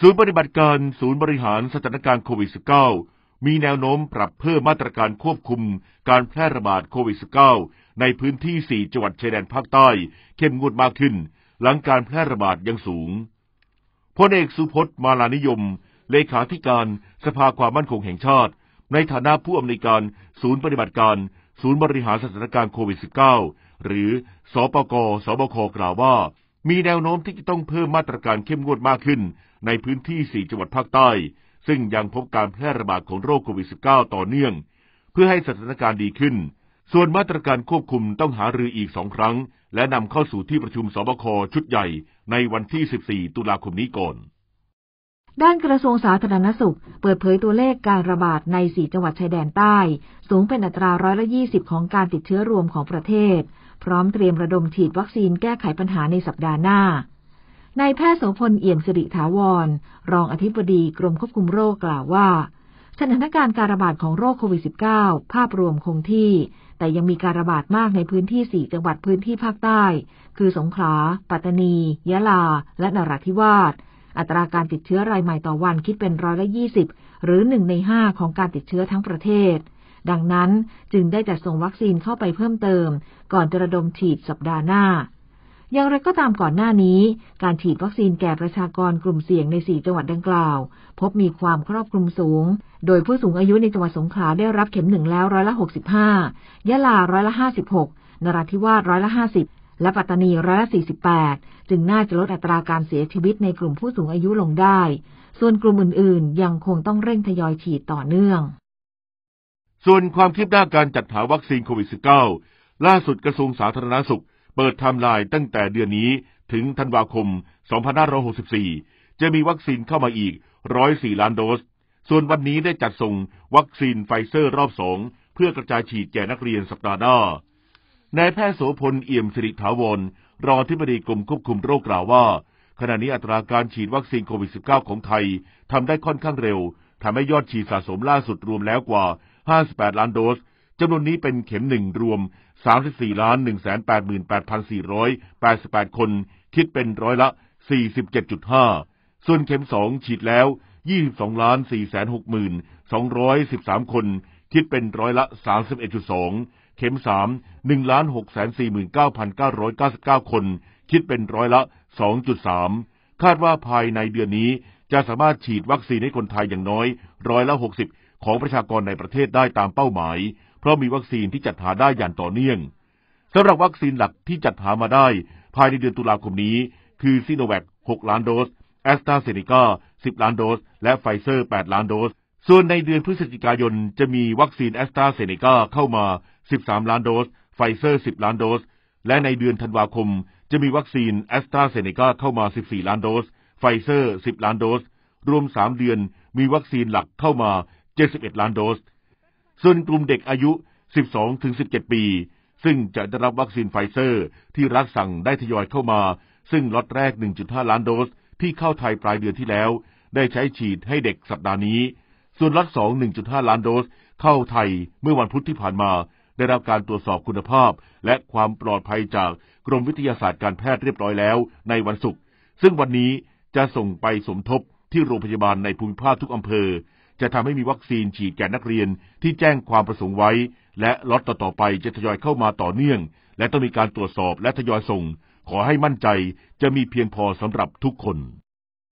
ศูนย์ปฏิบัติการศูนย์บริหารสถานการณ์โควิด -19 มีแนวโน้มปรับเพิ่มมาตรการควบคุมการแพร่ระบาดโควิด -19 ในพื้นที่ 4 จังหวัดชายแดนภาคใต้ เข้มงวดมากขึ้น หลังการแพร่ระบาดยังสูงพลเอกสุพจน์มาลานิยม เลขาธิการสภาความมั่นคงแห่งชาติ ในฐานะผู้อำนวยการศูนย์ปฏิบัติการศูนย์บริหารสถานการณ์โควิด -19 หรือสอปกสบคกล่าวว่า มีแนวโน้มที่จะต้องเพิ่มมาตรการเข้มงวดมากขึ้นในพื้นที่ 4 จังหวัดภาคใต้ซึ่งยังพบการแพร่ระบาดของโรคโควิด -19 ต่อเนื่อง เพื่อให้สถานการณ์ดีขึ้น ส่วนมาตรการควบคุมต้องหารืออีกสองครั้ง และนำเข้าสู่ที่ประชุมสบคชุดใหญ่ ในวันที่ 14 ตุลาคมนี้ก่อน ด้านกระทรวงสาธารณสุข เปิดเผยตัวเลขการระบาดใน 4 จังหวัดชายแดนใต้ สูงเป็นอัตราร้อยละ20 ของการติดเชื้อรวมของประเทศ พร้อมเตรียมระดมฉีดวัคซีนแก้ไขปัญหาในสัปดาห์หน้านายแพทย์โสพลเอี่ยมสิริถาวร รองอธิบดีกรมควบคุมโรคกล่าวว่าสถานการณ์การระบาดของโรคโควิด -19 ภาพรวมคงที่ แต่ยังมีการระบาดมากในพื้นที่สี่จังหวัดพื้นที่ภาคใต้ คือสงขลา ปัตตานี ยะลา และนราธิวาสอัตราการติดเชื้อรายใหม่ต่อวันคิดเป็นร้อยละยี่สิบหรือหนึ่งในห้าของการติดเชื้อทั้งประเทศ ดังนั้นจึงได้จัดส่งวัคซีนเข้าไปเพิ่มเติม ก่อนจะระดมฉีดสัปดาห์หน้าอย่างไรก็ตามก่อนหน้านี้ การฉีดวัคซีนแก่ประชากรกลุ่มเสี่ยงใน 4 จังหวัดดังกล่าว พบมีความครอบคลุมสูง โดยผู้สูงอายุในจังหวัดสงขลาได้รับเข็มหนึ่งแล้วร้อยละ65 ยะลาร้อยละ56 นราธิวาสร้อยละ50 และปัตตานีร้อยละ48จึงน่าจะลดอัตราการเสียชีวิตในกลุ่มผู้สูงอายุลงได้ ส่วนกลุ่มอื่นๆยังคงต้องเร่งทยอยฉีดต่อเนื่อง ส่วนความคืบหน้าการจัดหาวัคซีนโควิด -19 ล่าสุดกระทรวงสาธารณสุขเปิดทำลายตั้งแต่เดือนนี้ถึงธันวาคม 2564 จะมีวัคซีนเข้ามาอีก 104 ล้านโดส ส่วนวันนี้ได้จัดส่งวัคซีนไฟเซอร์รอบสองเพื่อกระจายฉีดแก่นักเรียนสัปดาห์หน้านายแพทย์โสพลเอี่ยมสิริถาวรรองที่ปรีกรมควบคุมโรคกล่าวว่าขณะนี้อัตราการฉีดวัคซีนโควิด -19 ของไทยทำได้ค่อนข้างเร็วทำให้ยอดฉีดสะสมล่าสุดรวมแล้วกว่า 58 ล้านโดสจำนวนนี้เป็นเข็มหนึ่งรวม 34ล้าน188,488 คน คิดเป็นร้อยละ 47.5 ส่วนเข็มสองฉีดแล้ว 22ล้าน460,213 คน คิดเป็นร้อยละ 31.2 เข็มสาม1ล้าน649,999 คน คิดเป็นร้อยละ 2.3 คาดว่าภายในเดือนนี้จะสามารถฉีดวัคซีนให้คนไทยอย่างน้อยร้อยละ60 ของประชากรในประเทศได้ตามเป้าหมายเพราะมีวัคซีนที่จัดหาได้อย่างต่อเนื่องสำหรับวัคซีนหลักที่จัดหามาได้ ภายในเดือนตุลาคมนี้คือซีโนแวค 6 ล้านโดสแอสตราเซเนกา 10 ล้านโดส และไฟเซอร์ 8 ล้านโดส ส่วนในเดือนพฤศจิกายนจะมีวัคซีนแอสตราเซเนกาเข้ามา 13 ล้านโดส ไฟเซอร์ 10 ล้านโดสและในเดือนธันวาคม จะมีวัคซีนแอสตราเซเนกาเข้ามา 14 ล้านโดส ไฟเซอร์ 10 ล้านโดสรวม 3 เดือนมีวัคซีนหลักเข้ามา 71 ล้านโดสส่วนกลุ่มเด็กอายุ 12-17 ปี ซึ่งจะได้รับวัคซีนไฟเซอร์ ที่รัฐสั่งได้ทยอยเข้ามา ซึ่งล็อตแรก 1.5 ล้านโดสที่เข้าไทยปลายเดือนที่แล้ว ได้ใช้ฉีดให้เด็กสัปดาห์นี้ ส่วนล็อต 2 1.5 ล้านโดสเข้าไทยเมื่อวันพุธที่ผ่านมา ได้รับการตรวจสอบคุณภาพ และความปลอดภัยจากกรมวิทยาศาสตร์การแพทย์เรียบร้อยแล้วในวันศุกร์ ซึ่งวันนี้จะส่งไปสมทบที่โรงพยาบาลในภูมิภาคทุกอำเภอจะทำให้มีวัคซีนฉีดแก่นักเรียนที่แจ้งความประสงค์ไว้ และล็อตต่อๆไปจะทยอยเข้ามาต่อเนื่อง และต้องมีการตรวจสอบและทยอยส่ง ขอให้มั่นใจจะมีเพียงพอสำหรับทุกคน